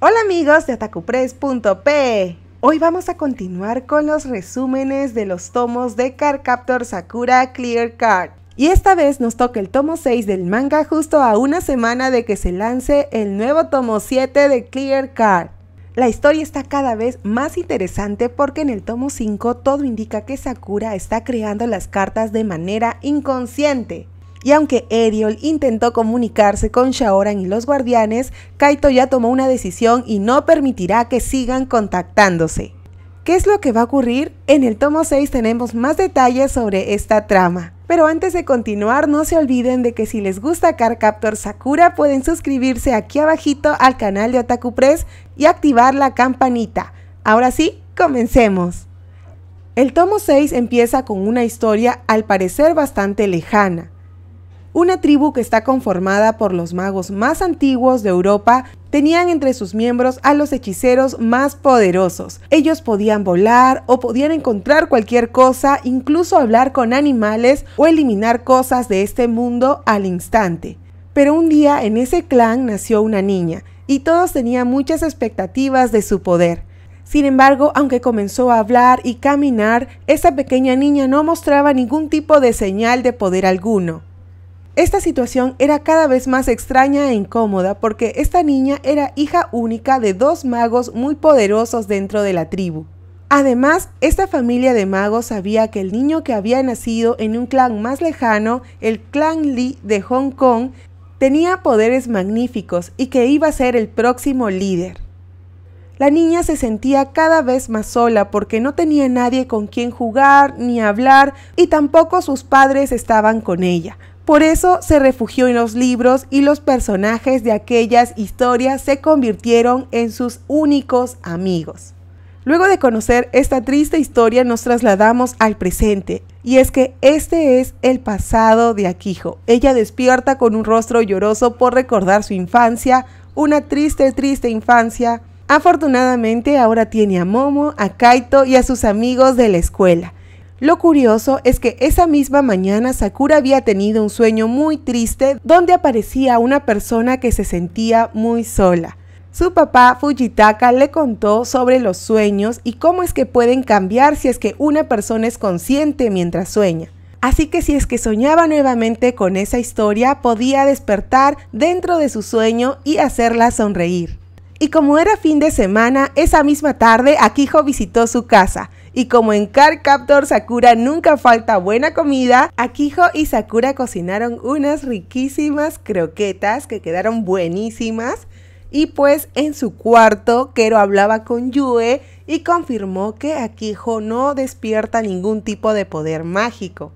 Hola amigos de atacupress.p. Hoy vamos a continuar con los resúmenes de los tomos de Cardcaptor Sakura Clear Card. Y esta vez nos toca el tomo 6 del manga justo a una semana de que se lance el nuevo tomo 7 de Clear Card. La historia está cada vez más interesante porque en el tomo 5 todo indica que Sakura está creando las cartas de manera inconsciente. Y aunque Eriol intentó comunicarse con Shaoran y los guardianes, Kaito ya tomó una decisión y no permitirá que sigan contactándose. ¿Qué es lo que va a ocurrir? En el tomo 6 tenemos más detalles sobre esta trama. Pero antes de continuar, no se olviden de que si les gusta Captor Sakura pueden suscribirse aquí abajito al canal de Otaku Press y activar la campanita. Ahora sí, comencemos. El tomo 6 empieza con una historia al parecer bastante lejana una tribu que está conformada por los magos más antiguos de Europa, tenían entre sus miembros a los hechiceros más poderosos. Ellos podían volar o podían encontrar cualquier cosa, incluso hablar con animales o eliminar cosas de este mundo al instante. Pero un día en ese clan nació una niña, y todos tenían muchas expectativas de su poder. Sin embargo, aunque comenzó a hablar y caminar, esa pequeña niña no mostraba ningún tipo de señal de poder alguno. Esta situación era cada vez más extraña e incómoda porque esta niña era hija única de dos magos muy poderosos dentro de la tribu. Además, esta familia de magos sabía que el niño que había nacido en un clan más lejano, el clan Li de Hong Kong, tenía poderes magníficos y que iba a ser el próximo líder. La niña se sentía cada vez más sola porque no tenía nadie con quien jugar ni hablar y tampoco sus padres estaban con ella, por eso se refugió en los libros y los personajes de aquellas historias se convirtieron en sus únicos amigos. Luego de conocer esta triste historia nos trasladamos al presente, y es que este es el pasado de Akijo. Ella despierta con un rostro lloroso por recordar su infancia, una triste, triste infancia. Afortunadamente ahora tiene a Momo, a Kaito y a sus amigos de la escuela. Lo curioso es que esa misma mañana Sakura había tenido un sueño muy triste donde aparecía una persona que se sentía muy sola. Su papá Fujitaka le contó sobre los sueños y cómo es que pueden cambiar si es que una persona es consciente mientras sueña. Así que si es que soñaba nuevamente con esa historia, podía despertar dentro de su sueño y hacerla sonreír. Y como era fin de semana, esa misma tarde Akiho visitó su casa. Y como en Car Captor Sakura nunca falta buena comida, Akijo y Sakura cocinaron unas riquísimas croquetas que quedaron buenísimas. Y pues en su cuarto, Kero hablaba con Yue y confirmó que Akijo no despierta ningún tipo de poder mágico.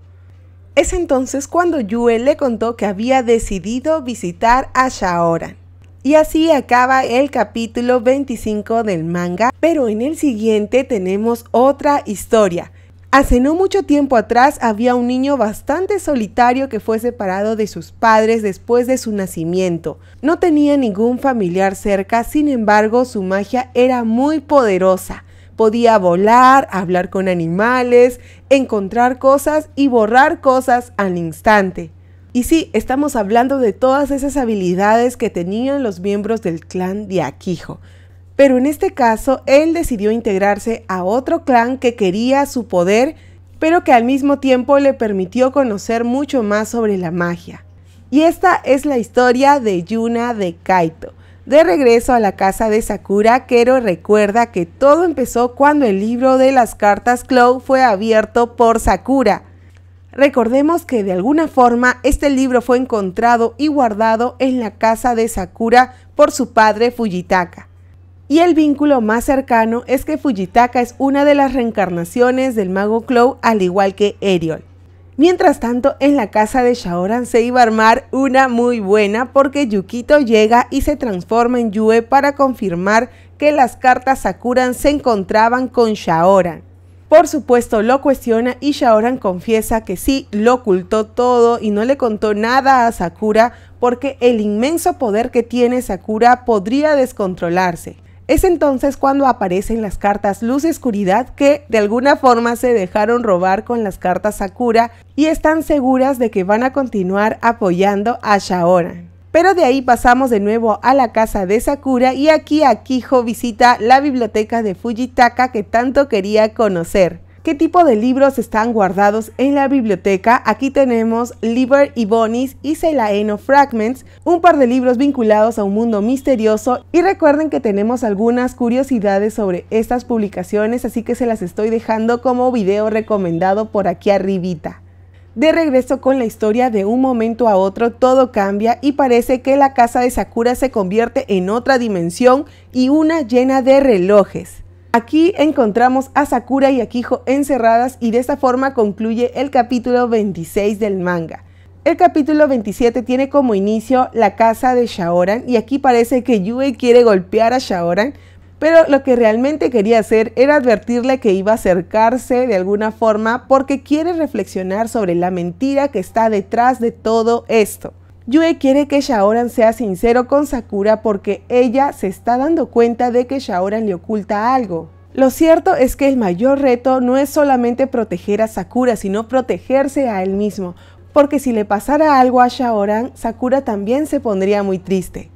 Es entonces cuando Yue le contó que había decidido visitar a Shaoran. Y así acaba el capítulo 25 del manga, pero en el siguiente tenemos otra historia. Hace no mucho tiempo atrás había un niño bastante solitario que fue separado de sus padres después de su nacimiento. No tenía ningún familiar cerca, sin embargo su magia era muy poderosa. Podía volar, hablar con animales, encontrar cosas y borrar cosas al instante. Y sí, estamos hablando de todas esas habilidades que tenían los miembros del clan de Akijo. Pero en este caso, él decidió integrarse a otro clan que quería su poder, pero que al mismo tiempo le permitió conocer mucho más sobre la magia. Y esta es la historia de Yuna de Kaito. De regreso a la casa de Sakura, Kero recuerda que todo empezó cuando el libro de las cartas Clow fue abierto por Sakura. Recordemos que de alguna forma este libro fue encontrado y guardado en la casa de Sakura por su padre Fujitaka. Y el vínculo más cercano es que Fujitaka es una de las reencarnaciones del mago Clow al igual que Eriol. Mientras tanto, en la casa de Shaoran se iba a armar una muy buena porque Yukito llega y se transforma en Yue para confirmar que las cartas Sakura se encontraban con Shaoran. Por supuesto, lo cuestiona y Shaoran confiesa que sí, lo ocultó todo y no le contó nada a Sakura porque el inmenso poder que tiene Sakura podría descontrolarse. Es entonces cuando aparecen las cartas luz y oscuridad que de alguna forma se dejaron robar con las cartas Sakura y están seguras de que van a continuar apoyando a Shaoran. Pero de ahí pasamos de nuevo a la casa de Sakura y aquí Akijo visita la biblioteca de Fujitaka que tanto quería conocer. ¿Qué tipo de libros están guardados en la biblioteca? Aquí tenemos Liber y Bonis y Celaeno Fragments, un par de libros vinculados a un mundo misterioso y recuerden que tenemos algunas curiosidades sobre estas publicaciones, así que se las estoy dejando como video recomendado por aquí arribita. De regreso con la historia, de un momento a otro todo cambia y parece que la casa de Sakura se convierte en otra dimensión y una llena de relojes. Aquí encontramos a Sakura y Akijo encerradas y de esta forma concluye el capítulo 26 del manga. El capítulo 27 tiene como inicio la casa de Shaoran y aquí parece que Yue quiere golpear a Shaoran, pero lo que realmente quería hacer era advertirle que iba a acercarse de alguna forma porque quiere reflexionar sobre la mentira que está detrás de todo esto. Yue quiere que Shaoran sea sincero con Sakura porque ella se está dando cuenta de que Shaoran le oculta algo. Lo cierto es que el mayor reto no es solamente proteger a Sakura, sino protegerse a él mismo, porque si le pasara algo a Shaoran, Sakura también se pondría muy triste.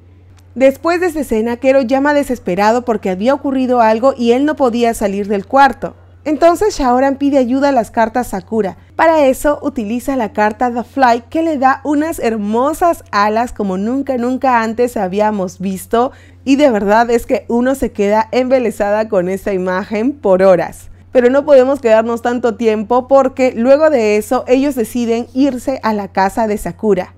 Después de esa escena, Kero llama desesperado porque había ocurrido algo y él no podía salir del cuarto. Entonces Shaoran pide ayuda a las cartas Sakura. Para eso utiliza la carta The Fly que le da unas hermosas alas como nunca nunca antes habíamos visto y de verdad es que uno se queda embelesada con esa imagen por horas. Pero no podemos quedarnos tanto tiempo porque luego de eso ellos deciden irse a la casa de Sakura.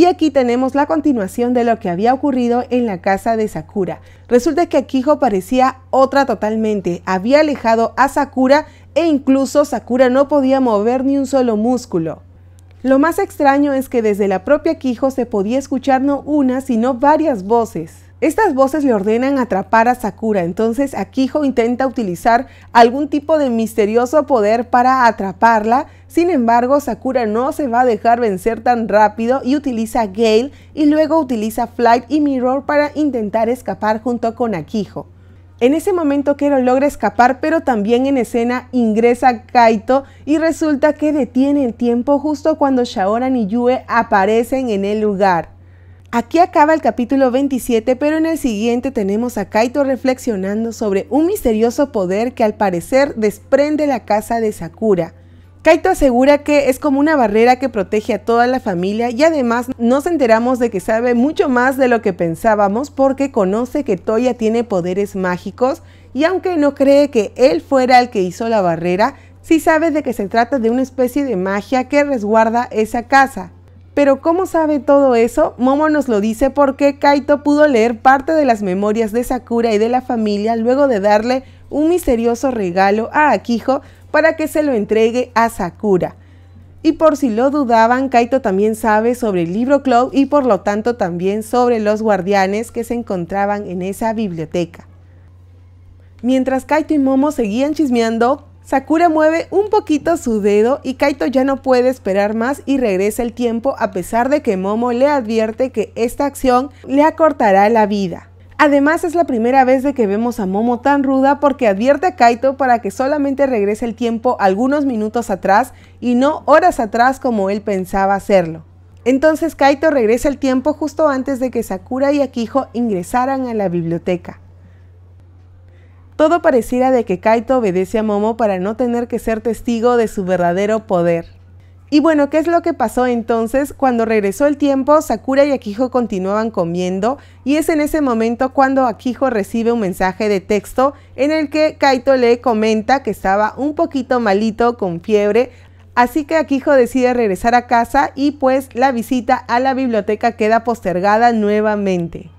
Y aquí tenemos la continuación de lo que había ocurrido en la casa de Sakura. Resulta que Akiho parecía otra totalmente, había alejado a Sakura e incluso Sakura no podía mover ni un solo músculo. Lo más extraño es que desde la propia Kijo se podía escuchar no una, sino varias voces. Estas voces le ordenan atrapar a Sakura, entonces Akiho intenta utilizar algún tipo de misterioso poder para atraparla, sin embargo Sakura no se va a dejar vencer tan rápido y utiliza Gale y luego utiliza Flight y Mirror para intentar escapar junto con Akiho. En ese momento Kero logra escapar, pero también en escena ingresa Kaito y resulta que detiene el tiempo justo cuando Shaoran y Yue aparecen en el lugar. Aquí acaba el capítulo 27, pero en el siguiente tenemos a Kaito reflexionando sobre un misterioso poder que al parecer desprende la casa de Sakura. Kaito asegura que es como una barrera que protege a toda la familia y además nos enteramos de que sabe mucho más de lo que pensábamos porque conoce que Toya tiene poderes mágicos y aunque no cree que él fuera el que hizo la barrera, sí sabe de que se trata de una especie de magia que resguarda esa casa. Pero ¿cómo sabe todo eso? Momo nos lo dice porque Kaito pudo leer parte de las memorias de Sakura y de la familia luego de darle un misterioso regalo a Akijo para que se lo entregue a Sakura. Y por si lo dudaban, Kaito también sabe sobre el libro Cloud y por lo tanto también sobre los guardianes que se encontraban en esa biblioteca. Mientras Kaito y Momo seguían chismeando, Sakura mueve un poquito su dedo y Kaito ya no puede esperar más y regresa el tiempo a pesar de que Momo le advierte que esta acción le acortará la vida. Además es la primera vez de que vemos a Momo tan ruda porque advierte a Kaito para que solamente regrese el tiempo algunos minutos atrás y no horas atrás como él pensaba hacerlo. Entonces Kaito regresa el tiempo justo antes de que Sakura y Akiho ingresaran a la biblioteca. Todo pareciera de que Kaito obedece a Momo para no tener que ser testigo de su verdadero poder. Y bueno, ¿qué es lo que pasó entonces? Cuando regresó el tiempo, Sakura y Akijo continuaban comiendo y es en ese momento cuando Akijo recibe un mensaje de texto en el que Kaito le comenta que estaba un poquito malito con fiebre, Así que Akijo decide regresar a casa y pues la visita a la biblioteca queda postergada nuevamente.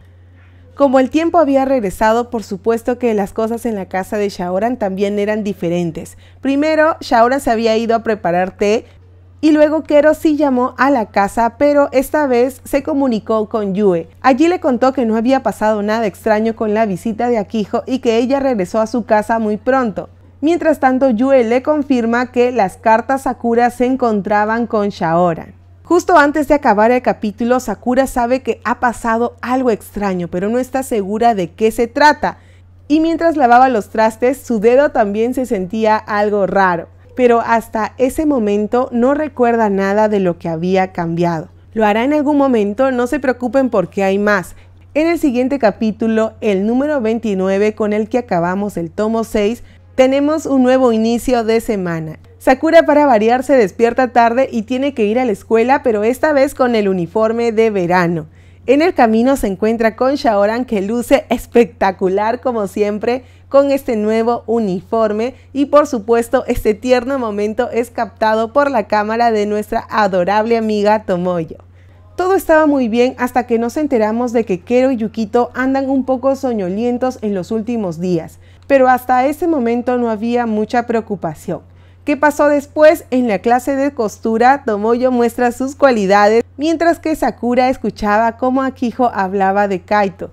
Como el tiempo había regresado, por supuesto que las cosas en la casa de Shaoran también eran diferentes. Primero, Shaoran se había ido a preparar té y luego Kero sí llamó a la casa, pero esta vez se comunicó con Yue. Allí le contó que no había pasado nada extraño con la visita de Akijo y que ella regresó a su casa muy pronto. Mientras tanto, Yue le confirma que las cartas Sakura se encontraban con Shaoran. Justo antes de acabar el capítulo, Sakura sabe que ha pasado algo extraño, pero no está segura de qué se trata. Y mientras lavaba los trastes, su dedo también se sentía algo raro. Pero hasta ese momento no recuerda nada de lo que había cambiado. Lo hará en algún momento, no se preocupen porque hay más. En el siguiente capítulo, el número 29 con el que acabamos el tomo 6, tenemos un nuevo inicio de semana. Sakura para variar se despierta tarde y tiene que ir a la escuela, pero esta vez con el uniforme de verano. En el camino se encuentra con Shaoran que luce espectacular como siempre con este nuevo uniforme y por supuesto este tierno momento es captado por la cámara de nuestra adorable amiga Tomoyo. Todo estaba muy bien hasta que nos enteramos de que Kero y Yukito andan un poco soñolientos en los últimos días, pero hasta ese momento no había mucha preocupación. ¿Qué pasó después? En la clase de costura, Tomoyo muestra sus cualidades, mientras que Sakura escuchaba cómo Akijo hablaba de Kaito.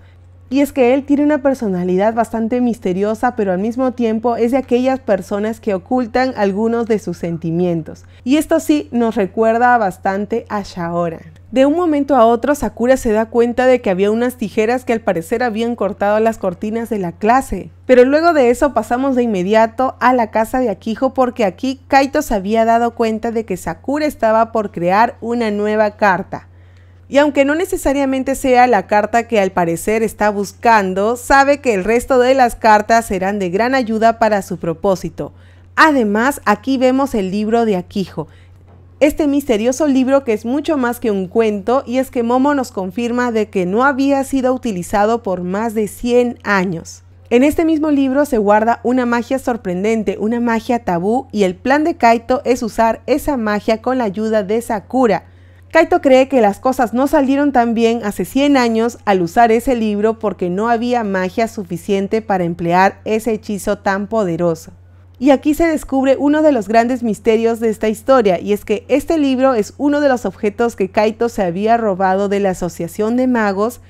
Y es que él tiene una personalidad bastante misteriosa, pero al mismo tiempo es de aquellas personas que ocultan algunos de sus sentimientos. Y esto sí nos recuerda bastante a Shaoran. De un momento a otro, Sakura se da cuenta de que había unas tijeras que al parecer habían cortado las cortinas de la clase. Pero luego de eso pasamos de inmediato a la casa de Akijo porque aquí Kaito se había dado cuenta de que Sakura estaba por crear una nueva carta. Y aunque no necesariamente sea la carta que al parecer está buscando, sabe que el resto de las cartas serán de gran ayuda para su propósito. Además, aquí vemos el libro de Akijo, este misterioso libro que es mucho más que un cuento y es que Momo nos confirma de que no había sido utilizado por más de 100 años. En este mismo libro se guarda una magia sorprendente, una magia tabú y el plan de Kaito es usar esa magia con la ayuda de Sakura. Kaito cree que las cosas no salieron tan bien hace 100 años al usar ese libro porque no había magia suficiente para emplear ese hechizo tan poderoso. Y aquí se descubre uno de los grandes misterios de esta historia, y es que este libro es uno de los objetos que Kaito se había robado de la Asociación de Magos,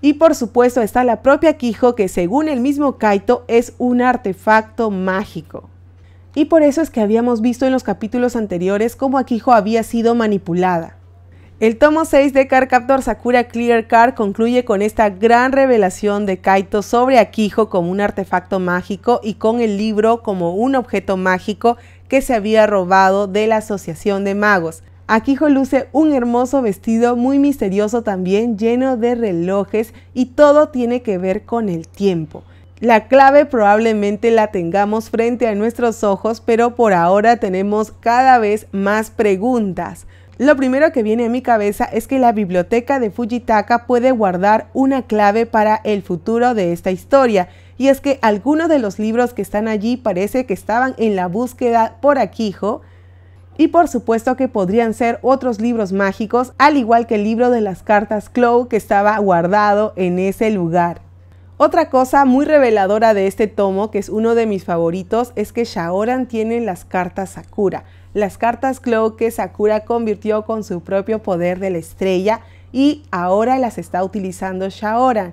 y por supuesto está la propia Quijo que según el mismo Kaito es un artefacto mágico. Y por eso es que habíamos visto en los capítulos anteriores cómo Akijo había sido manipulada. El tomo 6 de Car Captor Sakura Clear Car concluye con esta gran revelación de Kaito sobre Akijo como un artefacto mágico y con el libro como un objeto mágico que se había robado de la Asociación de Magos. Akijo luce un hermoso vestido muy misterioso también lleno de relojes y todo tiene que ver con el tiempo. La clave probablemente la tengamos frente a nuestros ojos, pero por ahora tenemos cada vez más preguntas. Lo primero que viene a mi cabeza es que la biblioteca de Fujitaka puede guardar una clave para el futuro de esta historia, y es que algunos de los libros que están allí parece que estaban en la búsqueda por Akijo, y por supuesto que podrían ser otros libros mágicos, al igual que el libro de las cartas Clow que estaba guardado en ese lugar. Otra cosa muy reveladora de este tomo, que es uno de mis favoritos, es que Shaoran tiene las cartas Sakura. Las cartas Clo que Sakura convirtió con su propio poder de la estrella y ahora las está utilizando Shaoran.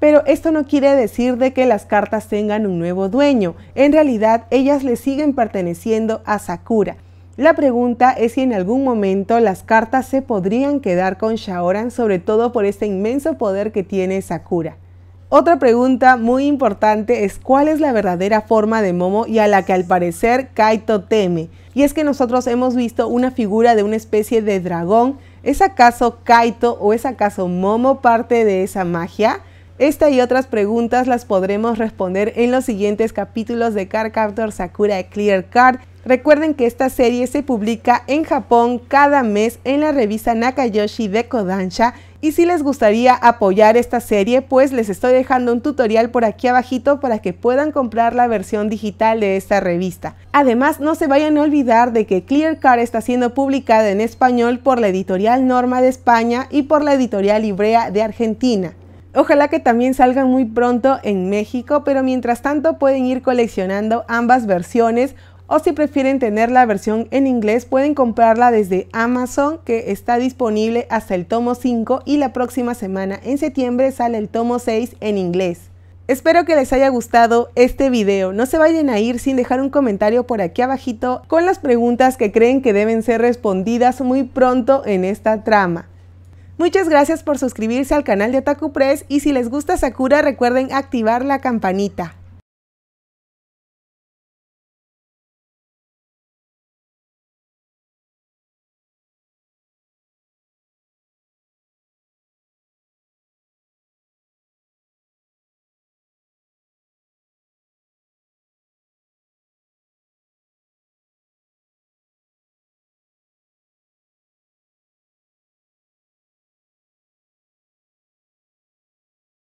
Pero esto no quiere decir de que las cartas tengan un nuevo dueño. En realidad, ellas le siguen perteneciendo a Sakura. La pregunta es si en algún momento las cartas se podrían quedar con Shaoran, sobre todo por este inmenso poder que tiene Sakura. Otra pregunta muy importante es cuál es la verdadera forma de Momo y a la que al parecer Kaito teme. Y es que nosotros hemos visto una figura de una especie de dragón. ¿Es acaso Kaito o es acaso Momo parte de esa magia? Esta y otras preguntas las podremos responder en los siguientes capítulos de Car Captor Sakura Clear Card. Recuerden que esta serie se publica en Japón cada mes en la revista Nakayoshi de Kodansha y si les gustaría apoyar esta serie, pues les estoy dejando un tutorial por aquí abajito para que puedan comprar la versión digital de esta revista. Además, no se vayan a olvidar de que Clear Card está siendo publicada en español por la editorial Norma de España y por la editorial Ibrea de Argentina. Ojalá que también salgan muy pronto en México, pero mientras tanto pueden ir coleccionando ambas versiones o si prefieren tener la versión en inglés pueden comprarla desde Amazon que está disponible hasta el tomo 5 y la próxima semana en septiembre sale el tomo 6 en inglés. Espero que les haya gustado este video. No se vayan a ir sin dejar un comentario por aquí abajito con las preguntas que creen que deben ser respondidas muy pronto en esta trama. Muchas gracias por suscribirse al canal de Otaku Press y si les gusta Sakura recuerden activar la campanita.